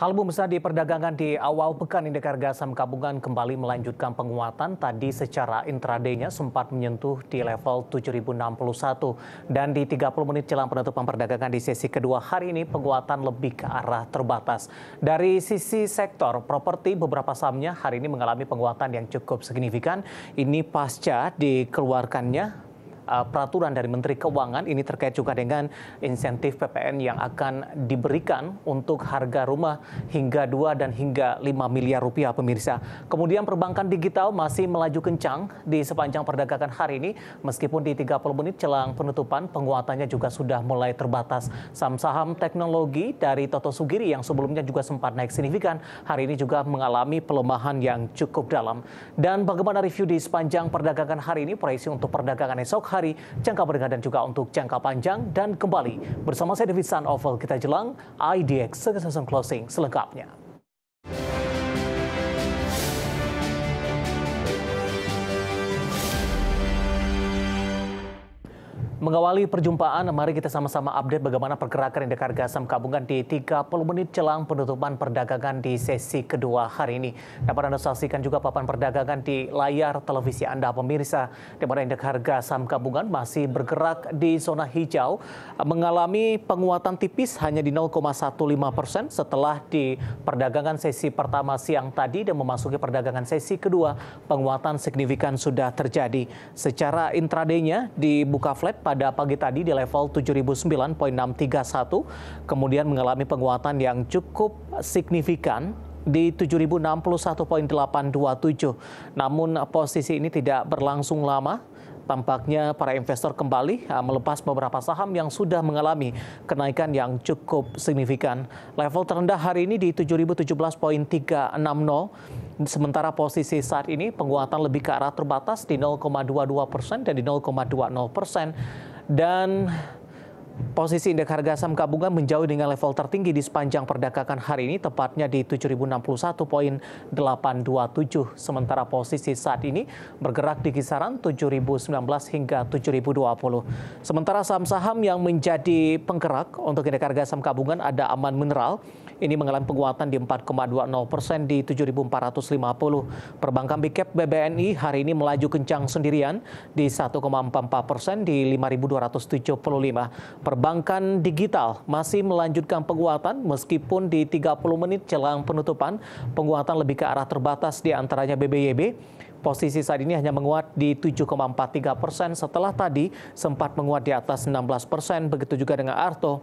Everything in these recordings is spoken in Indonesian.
Hal besar di perdagangan di awal pekan harga saham gabungan kembali melanjutkan penguatan tadi secara intradaynya sempat menyentuh di level 7061 dan di 30 menit jelang penutupan perdagangan di sesi kedua hari ini penguatan lebih ke arah terbatas. Dari sisi sektor properti beberapa sahamnya hari ini mengalami penguatan yang cukup signifikan ini pasca dikeluarkannya uh, peraturan dari Menteri Keuangan ini terkait juga dengan insentif PPN yang akan diberikan untuk harga rumah hingga 2 dan hingga 5 miliar rupiah pemirsa. Kemudian perbankan digital masih melaju kencang di sepanjang perdagangan hari ini meskipun di 30 menit jelang penutupan penguatannya juga sudah mulai terbatas. Saham-saham teknologi dari Toto Sugiri yang sebelumnya juga sempat naik signifikan hari ini juga mengalami pelemahan yang cukup dalam. Dan bagaimana review di sepanjang perdagangan hari ini proyeksi untuk perdagangan esok hari hari, jangka menengah dan juga untuk jangka panjang. Dan kembali bersama saya David San kita jelang IDX Succession Closing selengkapnya. Mengawali perjumpaan, mari kita sama-sama update bagaimana pergerakan indeks harga saham gabungan di 30 menit jelang penutupan perdagangan di sesi kedua hari ini. Dapat Anda saksikan juga papan perdagangan di layar televisi Anda pemirsa, di mana indeks harga saham gabungan masih bergerak di zona hijau, mengalami penguatan tipis hanya di 0,15 persen setelah di perdagangan sesi pertama siang tadi dan memasuki perdagangan sesi kedua, penguatan signifikan sudah terjadi. Secara intradaynya dibuka flat pada pagi tadi di level 7009.631, kemudian mengalami penguatan yang cukup signifikan di 7061.827. Namun posisi ini tidak berlangsung lama. Tampaknya para investor kembali eh, melepas beberapa saham yang sudah mengalami kenaikan yang cukup signifikan. Level terendah hari ini di 7017.360. Sementara posisi saat ini penguatan lebih ke arah terbatas di 0,22 persen dan di 0,20 persen dan Posisi indeks harga saham gabungan menjauh dengan level tertinggi di sepanjang perdagangan hari ini, tepatnya di 7.061.827. Sementara posisi saat ini bergerak di kisaran 7.019 hingga 7.020. Sementara saham-saham yang menjadi penggerak untuk indeks harga saham gabungan ada Aman Mineral, ini mengalami penguatan di 4,20 persen di 7.450. Perbankan Bicap BBNI hari ini melaju kencang sendirian di 1,44 persen di 5.275. Perbankan digital masih melanjutkan penguatan meskipun di 30 menit jelang penutupan penguatan lebih ke arah terbatas di antaranya BBYB. Posisi saat ini hanya menguat di 7,43 persen setelah tadi sempat menguat di atas 16 persen, begitu juga dengan Arto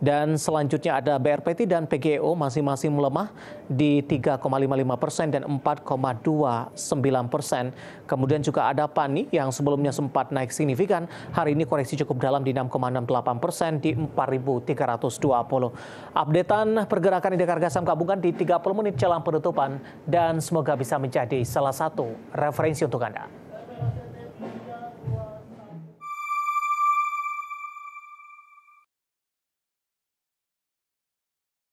Dan selanjutnya ada BRPT dan PGO e masing-masing melemah di 3,55 persen dan 4,29 persen. Kemudian juga ada PANI yang sebelumnya sempat naik signifikan. Hari ini koreksi cukup dalam di 6,68 persen di 4.320. Updatean pergerakan indeks harga saham gabungan di 30 menit jelang penutupan dan semoga bisa menjadi salah satu referensi untuk Anda.